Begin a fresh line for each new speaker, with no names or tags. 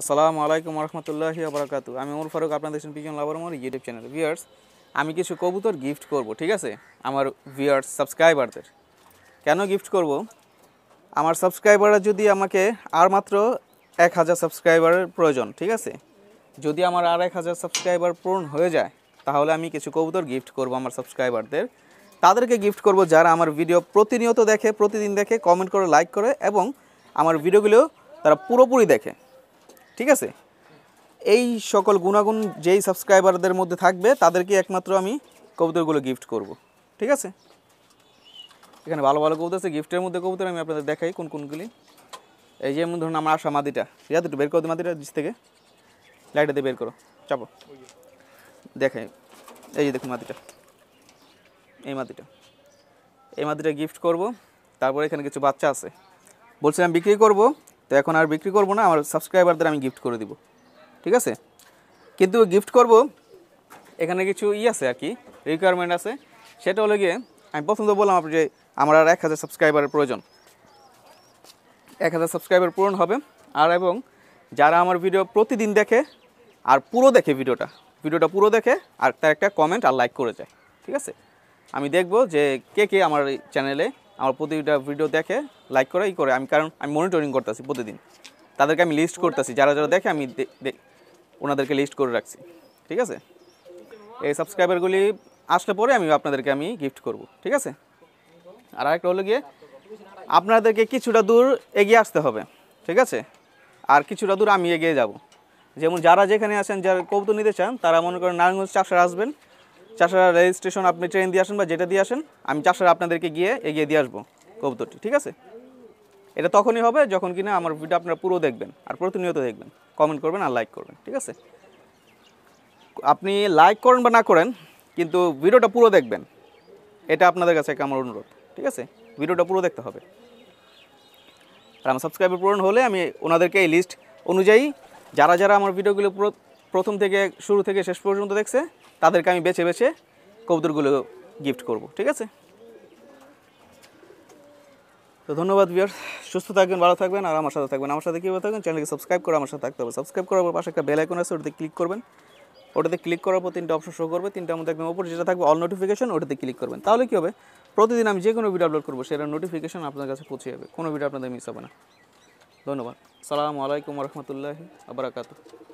আসসালামু আলাইকুম রহমতুল্লাহ আবরাকাতু আমি ওমর ফারুক আপনাদের শুনছি পিজন লাভার মোর ইউটিউব চ্যানেল ভিউয়ার্স আমি কিছু কবুতর গিফট করব ঠিক আছে আমার ভিউয়ার্স সাবস্ক্রাইবারদের কেন গিফট করব আমার সাবস্ক্রাইবাররা যদি আমাকে আর মাত্র এক হাজার সাবস্ক্রাইবারের প্রয়োজন ঠিক আছে যদি আমার আর এক হাজার সাবস্ক্রাইবার পূরণ হয়ে যায় তাহলে আমি কিছু কবুতর গিফট করব আমার সাবস্ক্রাইবারদের তাদেরকে গিফট করব যারা আমার ভিডিও প্রতিনিয়ত দেখে প্রতিদিন দেখে কমেন্ট করে লাইক করে এবং আমার ভিডিওগুলো তারা পুরোপুরি দেখে ঠিক আছে এই সকল গুণাগুণ যেই সাবস্ক্রাইবারদের মধ্যে থাকবে তাদেরকে একমাত্র আমি কবুতরগুলো গিফট করব ঠিক আছে এখানে ভালো ভালো কবুতর আছে গিফটের মধ্যে কবুতর আমি আপনাদের দেখাই কোন কোনগুলি এই যেমন ধরুন আমার আশা মাদিটা ঠিক আছে একটু বের করো মাদিটা দিস থেকে লাইটে দিয়ে বের করো চাপো দেখাই এই যে দেখুন মাদিটা এই মাদিটা এই মাদিটা গিফট করব তারপরে এখানে কিছু বাচ্চা আছে বলছিলাম বিক্রি করব তো এখন আর বিক্রি করব না আমার সাবস্ক্রাইবারদের আমি গিফট করে দিব ঠিক আছে কিন্তু গিফট করব এখানে কিছু ই আছে আর কি রিকোয়ারমেন্ট আছে সেটা হলো গিয়ে আমি প্রথম তো বললাম আপনি যে আমার আর এক হাজার সাবস্ক্রাইবারের প্রয়োজন এক হাজার সাবস্ক্রাইবার পূরণ হবে আর এবং যারা আমার ভিডিও প্রতিদিন দেখে আর পুরো দেখে ভিডিওটা ভিডিওটা পুরো দেখে আর তার একটা কমেন্ট আর লাইক করে যায় ঠিক আছে আমি দেখব যে কে কে আমার চ্যানেলে আমার প্রতিটা ভিডিও দেখে লাইক করে ই করে আমি কারণ আমি মনিটরিং করতেছি প্রতিদিন তাদেরকে আমি লিস্ট করতেছি যারা যারা দেখে আমি ওনাদেরকে লিস্ট করে রাখছি ঠিক আছে এই সাবস্ক্রাইবারগুলি আসলে পরে আমি আপনাদেরকে আমি গিফট করব ঠিক আছে আর আরেকটা হলো গিয়ে আপনাদেরকে কিছুটা দূর এগিয়ে আসতে হবে ঠিক আছে আর কিছুটা দূর আমি এগিয়ে যাব যেমন যারা যেখানে আছেন যারা কবুতর নিতে চান তারা মনে করেন নারায়ণগঞ্জ চাষার আসবেন চাষারা রেজিস্ট্রেশন আপনি ট্রেন দিয়ে আসেন বা যেটা দিয়ে আসেন আমি চাষারা আপনাদেরকে গিয়ে এগিয়ে দিয়ে আসবো কবুতরটি ঠিক আছে এটা তখনই হবে যখন কিনা আমার ভিডিও আপনারা পুরো দেখবেন আর প্রতিনিয়ত দেখবেন কমেন্ট করবেন আর লাইক করবেন ঠিক আছে আপনি লাইক করেন বা না করেন কিন্তু ভিডিওটা পুরো দেখবেন এটা আপনাদের কাছে আমার অনুরোধ ঠিক আছে ভিডিওটা পুরো দেখতে হবে আর আমার সাবস্ক্রাইবার পূরণ হলে আমি ওনাদেরকে এই লিস্ট অনুযায়ী যারা যারা আমার ভিডিওগুলো প্রথম থেকে শুরু থেকে শেষ পর্যন্ত দেখছে তাদেরকে আমি বেছে বেছে কবুতরগুলো গিফট করব ঠিক আছে তো ধন্যবাদ বিয়ার সুস্থ থাকবেন ভালো থাকবেন আর আমার সাথে থাকবেন আমার সাথে কীভাবে থাকবেন চ্যানেলকে সাবস্ক্রাইব করে আমার সাথে থাকতে হবে সাবস্ক্রাইব করার পর পাশে একটা বেল আইকন আছে ওটাতে ক্লিক করবেন ওটাতে ক্লিক করার পর তিনটা অপশন শো করবে তিনটার মধ্যে একদম ওপর যেটা থাকবে অল নোটিফিকেশন ওটাতে ক্লিক করবেন তাহলে কী হবে প্রতিদিন আমি যে কোনো ভিডিও আপলোড করবো সেটা নোটিফিকেশন আপনার কাছে পৌঁছে যাবে কোনো ভিডিও আপনাদের মিস হবে না ধন্যবাদ সালামু আলাইকুম রহমতুল্লাহ আবরাকাত